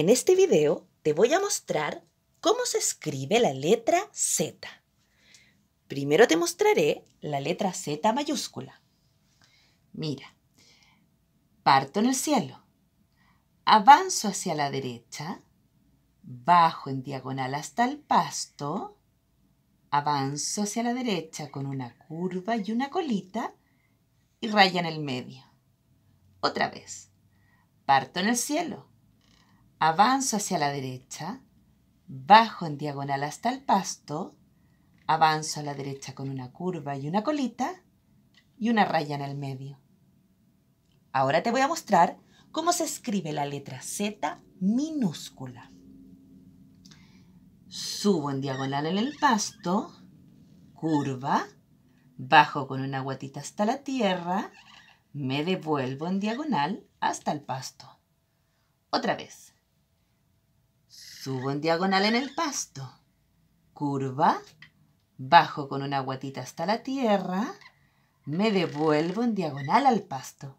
En este video te voy a mostrar cómo se escribe la letra Z. Primero te mostraré la letra Z mayúscula. Mira, parto en el cielo, avanzo hacia la derecha, bajo en diagonal hasta el pasto, avanzo hacia la derecha con una curva y una colita y raya en el medio. Otra vez, parto en el cielo, avanzo hacia la derecha, bajo en diagonal hasta el pasto, avanzo a la derecha con una curva y una colita y una raya en el medio. Ahora te voy a mostrar cómo se escribe la letra Z minúscula. Subo en diagonal en el pasto, curva, bajo con una guatita hasta la tierra, me devuelvo en diagonal hasta el pasto. Otra vez. Subo en diagonal en el pasto. Curva. Bajo con una guatita hasta la tierra. Me devuelvo en diagonal al pasto.